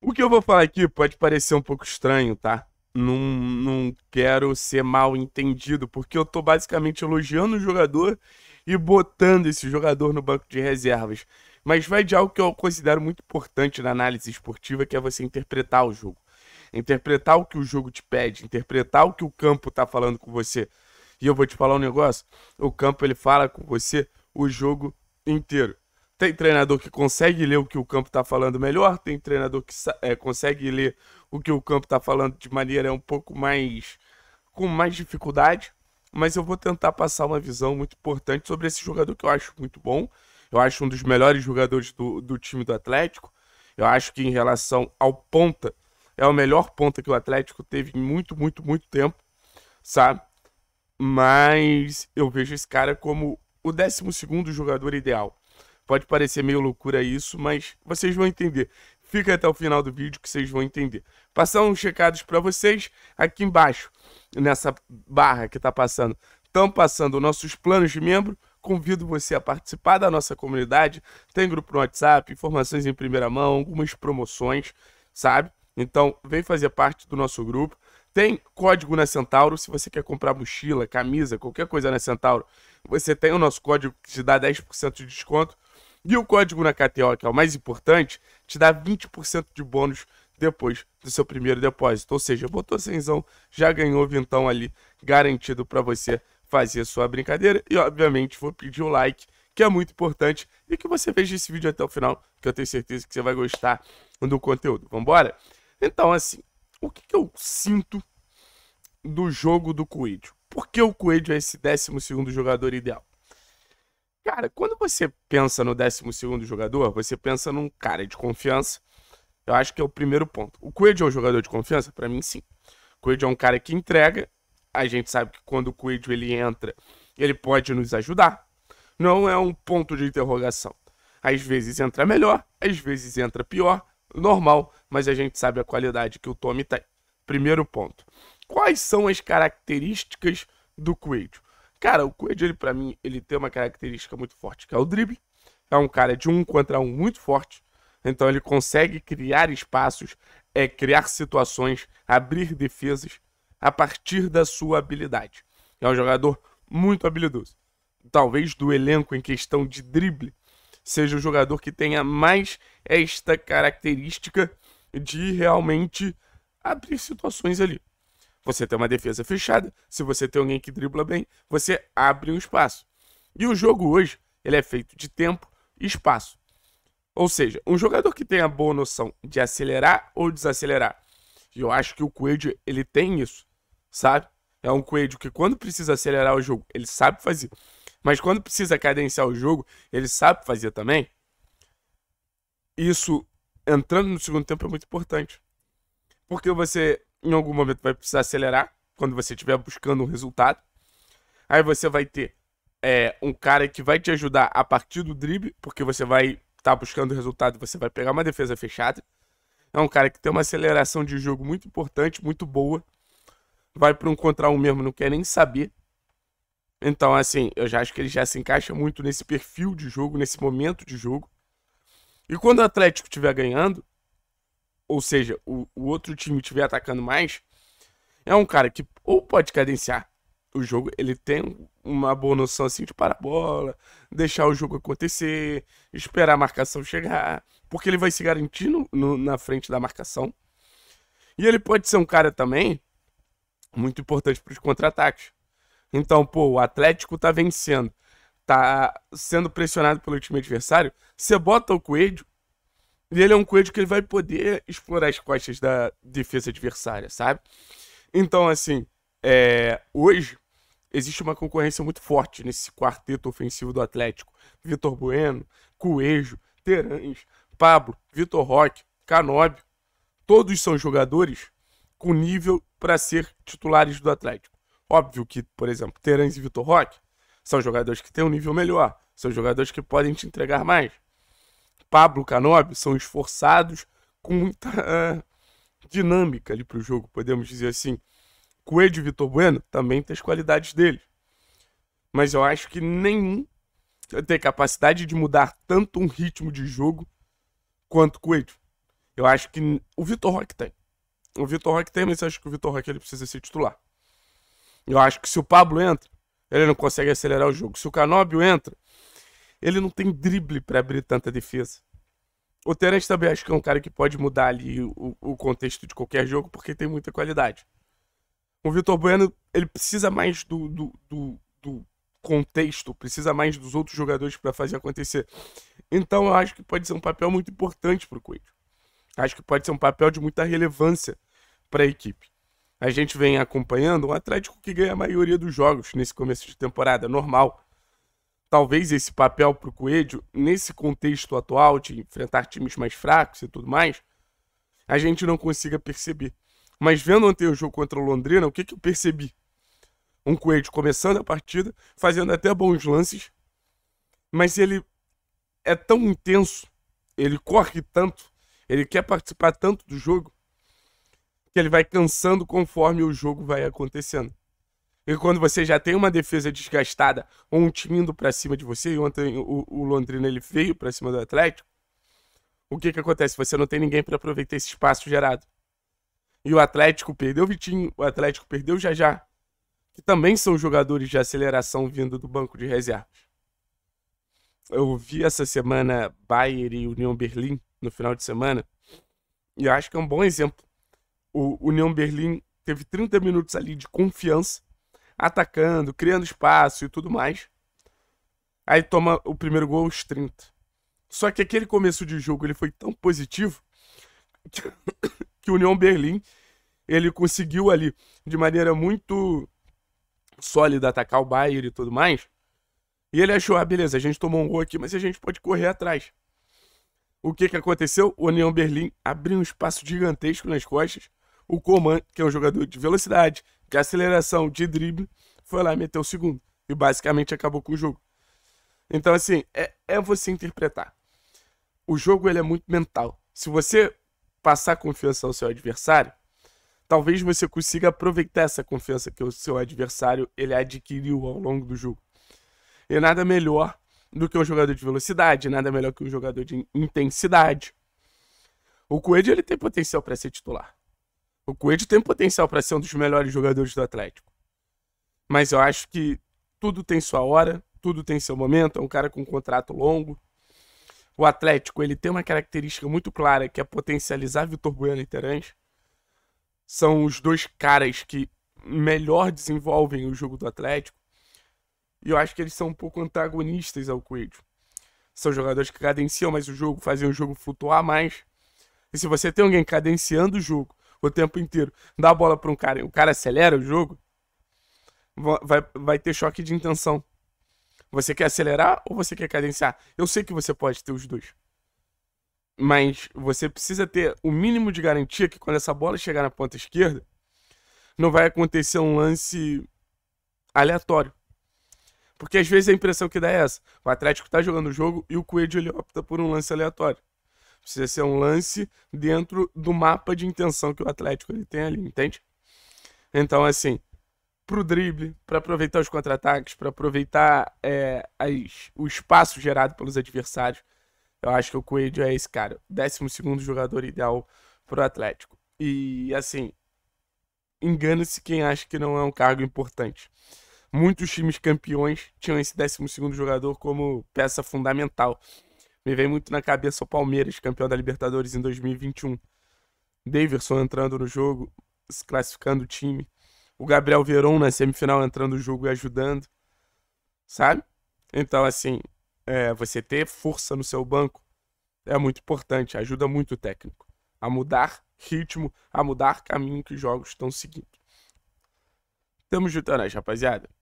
O que eu vou falar aqui pode parecer um pouco estranho, tá? Não, não quero ser mal entendido, porque eu tô basicamente elogiando o jogador e botando esse jogador no banco de reservas. Mas vai de algo que eu considero muito importante na análise esportiva, que é você interpretar o jogo. Interpretar o que o jogo te pede, interpretar o que o campo tá falando com você. E eu vou te falar um negócio, o campo ele fala com você o jogo inteiro. Tem treinador que consegue ler o que o campo está falando melhor, tem treinador que é, consegue ler o que o campo está falando de maneira um pouco mais. com mais dificuldade. Mas eu vou tentar passar uma visão muito importante sobre esse jogador que eu acho muito bom. Eu acho um dos melhores jogadores do, do time do Atlético. Eu acho que em relação ao ponta, é o melhor ponta que o Atlético teve em muito, muito, muito tempo, sabe? Mas eu vejo esse cara como o 12 jogador ideal. Pode parecer meio loucura isso, mas vocês vão entender. Fica até o final do vídeo que vocês vão entender. Passar uns recados para vocês aqui embaixo, nessa barra que está passando. Estão passando nossos planos de membro. Convido você a participar da nossa comunidade. Tem grupo no WhatsApp, informações em primeira mão, algumas promoções, sabe? Então, vem fazer parte do nosso grupo. Tem código na Centauro, se você quer comprar mochila, camisa, qualquer coisa na Centauro, você tem o nosso código que te dá 10% de desconto. E o código na KTO, que é o mais importante, te dá 20% de bônus depois do seu primeiro depósito. Ou seja, botou cenzão, já ganhou vintão ali, garantido para você fazer sua brincadeira. E obviamente vou pedir o like, que é muito importante, e que você veja esse vídeo até o final, que eu tenho certeza que você vai gostar do conteúdo. Vambora? Então, assim, o que, que eu sinto do jogo do Coelho? Por que o Coelho é esse 12 segundo jogador ideal? Cara, quando você pensa no 12 jogador, você pensa num cara de confiança. Eu acho que é o primeiro ponto. O Quaid é um jogador de confiança? Para mim, sim. O Quaid é um cara que entrega. A gente sabe que quando o Quaid ele entra, ele pode nos ajudar. Não é um ponto de interrogação. Às vezes entra melhor, às vezes entra pior. Normal, mas a gente sabe a qualidade que o Tommy tem. Primeiro ponto. Quais são as características do Quaid? Cara, o Coelho, para pra mim, ele tem uma característica muito forte, que é o drible. É um cara de um contra um muito forte. Então ele consegue criar espaços, é, criar situações, abrir defesas a partir da sua habilidade. É um jogador muito habilidoso. Talvez do elenco em questão de drible, seja o jogador que tenha mais esta característica de realmente abrir situações ali. Você tem uma defesa fechada, se você tem alguém que dribla bem, você abre um espaço. E o jogo hoje, ele é feito de tempo e espaço. Ou seja, um jogador que tem a boa noção de acelerar ou desacelerar. E eu acho que o Coelho, ele tem isso, sabe? É um Coelho que quando precisa acelerar o jogo, ele sabe fazer. Mas quando precisa cadenciar o jogo, ele sabe fazer também. Isso, entrando no segundo tempo, é muito importante. Porque você em algum momento vai precisar acelerar quando você estiver buscando um resultado. Aí você vai ter é, um cara que vai te ajudar a partir do drible, porque você vai estar tá buscando o resultado, você vai pegar uma defesa fechada. É um cara que tem uma aceleração de jogo muito importante, muito boa. Vai para um contra um mesmo, não quer nem saber. Então, assim, eu já acho que ele já se encaixa muito nesse perfil de jogo, nesse momento de jogo. E quando o Atlético estiver ganhando, ou seja, o, o outro time estiver atacando mais, é um cara que ou pode cadenciar o jogo, ele tem uma boa noção assim de para a bola, deixar o jogo acontecer, esperar a marcação chegar, porque ele vai se garantir no, no, na frente da marcação. E ele pode ser um cara também muito importante para os contra-ataques. Então, pô, o Atlético tá vencendo, tá sendo pressionado pelo time adversário, você bota o Coelho, e ele é um coelho que ele vai poder explorar as costas da defesa adversária, sabe? Então, assim, é, hoje existe uma concorrência muito forte nesse quarteto ofensivo do Atlético. Vitor Bueno, Coelho, Terães, Pablo, Vitor Roque, Canob, todos são jogadores com nível para ser titulares do Atlético. Óbvio que, por exemplo, Terães e Vitor Roque são jogadores que têm um nível melhor, são jogadores que podem te entregar mais. Pablo Canobi são esforçados com muita uh, dinâmica ali para o jogo, podemos dizer assim. Coelho e Vitor Bueno também tem as qualidades dele. Mas eu acho que nenhum tem capacidade de mudar tanto um ritmo de jogo quanto Coelho. Eu acho que o Vitor Roque tem. O Vitor Roque tem, mas eu acho que o Vitor Roque ele precisa ser titular. Eu acho que se o Pablo entra, ele não consegue acelerar o jogo. Se o Canobio entra, ele não tem drible para abrir tanta defesa. O Terence também acho que é um cara que pode mudar ali o, o contexto de qualquer jogo, porque tem muita qualidade. O Vitor Bueno, ele precisa mais do, do, do, do contexto, precisa mais dos outros jogadores para fazer acontecer. Então eu acho que pode ser um papel muito importante para o Coelho. Acho que pode ser um papel de muita relevância para a equipe. A gente vem acompanhando um Atlético que ganha a maioria dos jogos nesse começo de temporada, normal talvez esse papel para o Coelho, nesse contexto atual de enfrentar times mais fracos e tudo mais, a gente não consiga perceber. Mas vendo ontem o jogo contra o Londrina, o que, que eu percebi? Um Coelho começando a partida, fazendo até bons lances, mas ele é tão intenso, ele corre tanto, ele quer participar tanto do jogo, que ele vai cansando conforme o jogo vai acontecendo. E quando você já tem uma defesa desgastada, ou um time indo para cima de você, e ontem o, o Londrina ele veio para cima do Atlético, o que que acontece? Você não tem ninguém para aproveitar esse espaço gerado. E o Atlético perdeu o Vitinho, o Atlético perdeu o Jajá, que também são jogadores de aceleração vindo do banco de reservas. Eu vi essa semana Bayern e União Berlim no final de semana, e acho que é um bom exemplo. O União Berlim teve 30 minutos ali de confiança, atacando, criando espaço e tudo mais. Aí toma o primeiro gol aos 30. Só que aquele começo de jogo ele foi tão positivo que, que o União Berlim ele conseguiu ali de maneira muito sólida atacar o Bayern e tudo mais. E ele achou, ah, beleza, a gente tomou um gol aqui, mas a gente pode correr atrás. O que que aconteceu? O União Berlim abriu um espaço gigantesco nas costas o Coman, que é um jogador de velocidade, de aceleração, de drible, foi lá e meteu o segundo. E basicamente acabou com o jogo. Então, assim, é, é você interpretar. O jogo ele é muito mental. Se você passar confiança ao seu adversário, talvez você consiga aproveitar essa confiança que o seu adversário ele adquiriu ao longo do jogo. E nada melhor do que um jogador de velocidade, nada melhor que um jogador de intensidade. O Coelho ele tem potencial para ser titular. O Coelho tem potencial para ser um dos melhores jogadores do Atlético. Mas eu acho que tudo tem sua hora, tudo tem seu momento. É um cara com um contrato longo. O Atlético ele tem uma característica muito clara que é potencializar Vitor Bueno e Terence. São os dois caras que melhor desenvolvem o jogo do Atlético. E eu acho que eles são um pouco antagonistas ao Coelho. São jogadores que cadenciam mais o jogo, fazem o jogo flutuar mais. E se você tem alguém cadenciando o jogo o tempo inteiro. Dá a bola para um cara, o cara acelera o jogo, vai, vai ter choque de intenção. Você quer acelerar ou você quer cadenciar? Eu sei que você pode ter os dois. Mas você precisa ter o mínimo de garantia que quando essa bola chegar na ponta esquerda, não vai acontecer um lance aleatório. Porque às vezes a impressão que dá é essa. O Atlético tá jogando o jogo e o Coelho ele opta por um lance aleatório. Precisa ser um lance dentro do mapa de intenção que o Atlético ele tem ali, entende? Então, assim, para o drible, para aproveitar os contra-ataques, para aproveitar é, as, o espaço gerado pelos adversários, eu acho que o Coelho é esse cara, décimo segundo jogador ideal para o Atlético. E, assim, engana-se quem acha que não é um cargo importante. Muitos times campeões tinham esse 12 jogador como peça fundamental. Me vem muito na cabeça o Palmeiras, campeão da Libertadores em 2021. Daverson entrando no jogo, se classificando o time. O Gabriel Veron na semifinal entrando no jogo e ajudando. Sabe? Então, assim, é, você ter força no seu banco é muito importante, ajuda muito o técnico a mudar ritmo, a mudar caminho que os jogos estão seguindo. Tamo juntando, é rapaziada.